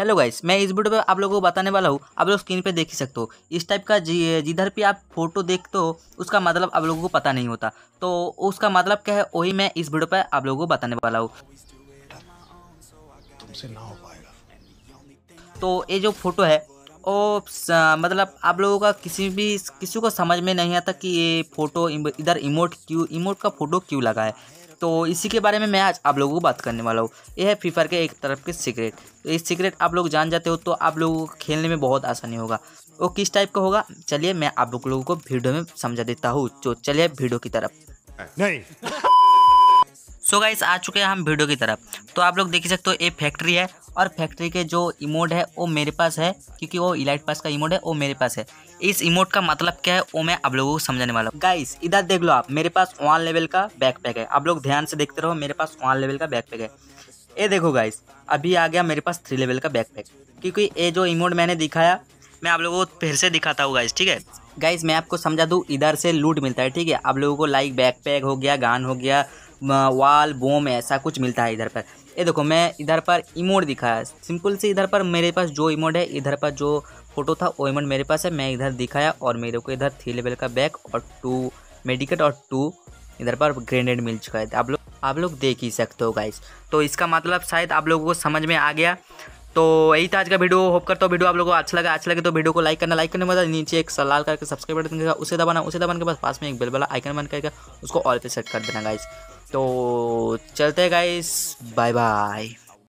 hello guys मैं इस video में आप लोगों को बताने वाला हूँ आप लोग स्क्रीन पे देख ही सकते हो इस टाइप का जिधर भी आप फोटो देखते हो उसका मतलब आप लोगों को पता नहीं होता तो उसका मतलब क्या है वही मैं इस वीडियो पर आप लोगों को बताने वाला हूँ तो ये जो फोटो है वो मतलब आप लोगों का किसी भी किसी को समझ में नहीं आता कि ये फ़ोटो इधर इमोट क्यों इमोट का फ़ोटो क्यों लगा है तो इसी के बारे में मैं आज आप लोगों को बात करने वाला हूँ यह है फ्री फायर के एक तरफ के सीक्रेट तो ये सीक्रेट आप लोग जान जाते हो तो आप लोगों को खेलने में बहुत आसानी होगा वो किस टाइप का होगा चलिए मैं आप लोगों को वीडियो में समझा देता हूँ तो चलिए वीडियो की तरफ नहीं सो so गाइस आ चुके हैं हम वीडियो की तरफ तो आप लोग देख सकते हो ये फैक्ट्री है और फैक्ट्री के जो इमोड है वो मेरे पास है क्योंकि वो इलाइट पास का इमोड है वो मेरे पास है इस इमोड का मतलब क्या है वो मैं आप लोगों को समझाने वाला हूँ गाइस इधर देख लो आप मेरे पास वन लेवल का बैकपैक है आप लोग ध्यान से देखते रहो मेरे पास वन लेवल का बैकपैक है ये देखो गाइस अभी आ गया मेरे पास थ्री लेवल का बैकपैक क्योंकि ये जो इमोड मैंने दिखाया मैं आप लोगों को फिर से दिखाता हूँ गाइस ठीक है गाइस मैं आपको समझा दूँ इधर से लूट मिलता है ठीक है आप लोगों को लाइक बैकपैक हो गया गान हो गया वाल बोम ऐसा कुछ मिलता है इधर पर ये देखो मैं इधर पर इमोड दिखाया सिंपल से इधर पर मेरे पास जो इमोड है इधर पर जो फोटो था वो इमोड मेरे पास है मैं इधर दिखाया और मेरे को इधर थ्री लेवल का बैग और टू मेडिकेट और टू इधर पर ग्रेनेड मिल चुका है आप लोग आप लोग देख ही सकते हो गाइस तो इसका मतलब शायद आप लोगों को समझ में आ गया तो यही था आज का वीडियो होप करता हूँ वीडियो आप लोगों को अच्छा लगा अच्छा लगे तो वीडियो को लाइक करना लाइक करने मतलब नीचे एक सलाल करके सब्सक्राइब बटन देगा उसे दबाना उसे दबाने के बाद पास में एक बेल वाला आइकन बन करेगा उसको ऑल पे सेट कर देना गाइस तो चलते गाइस बाय बाय